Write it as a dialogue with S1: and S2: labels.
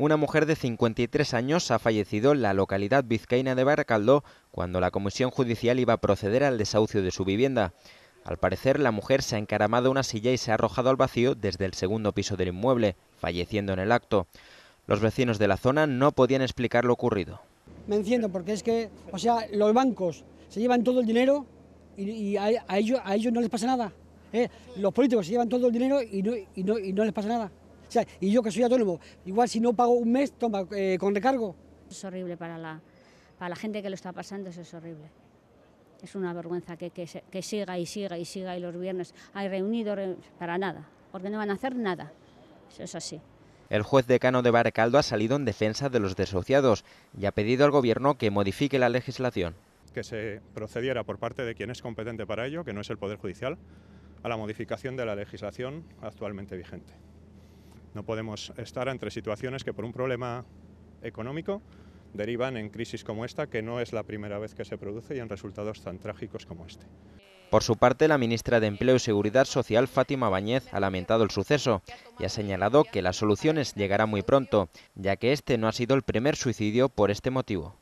S1: Una mujer de 53 años ha fallecido en la localidad vizcaína de Baracaldo cuando la comisión judicial iba a proceder al desahucio de su vivienda. Al parecer, la mujer se ha encaramado a una silla y se ha arrojado al vacío desde el segundo piso del inmueble, falleciendo en el acto. Los vecinos de la zona no podían explicar lo ocurrido.
S2: Me enciendo porque es que, o sea, los bancos se llevan todo el dinero y, a, ellos, no les pasa nada. ¿eh? Los políticos se llevan todo el dinero y no les pasa nada y
S3: yo que soy autónomo,
S2: igual si no pago un mes, toma, eh, con recargo.
S3: Es horrible para la, gente que lo está pasando, eso es horrible. Es una vergüenza que, siga y siga y siga y los viernes hay reunidos para nada, porque no van a hacer nada.
S4: Eso es así.
S1: El juez decano de Barcaldo ha salido en defensa de los desociados y ha pedido al Gobierno que modifique la legislación.
S4: Que se procediera por parte de quien es competente para ello, que no es el Poder Judicial, a la modificación de la legislación actualmente vigente. No podemos estar entre situaciones que por un problema económico derivan en crisis como esta, que no es la primera vez que se produce y en resultados tan trágicos como este.
S1: Por su parte, la ministra de Empleo y Seguridad Social, Fátima Bañez, ha lamentado el suceso y ha señalado que las soluciones llegarán muy pronto, ya que este no ha sido el primer suicidio por este motivo.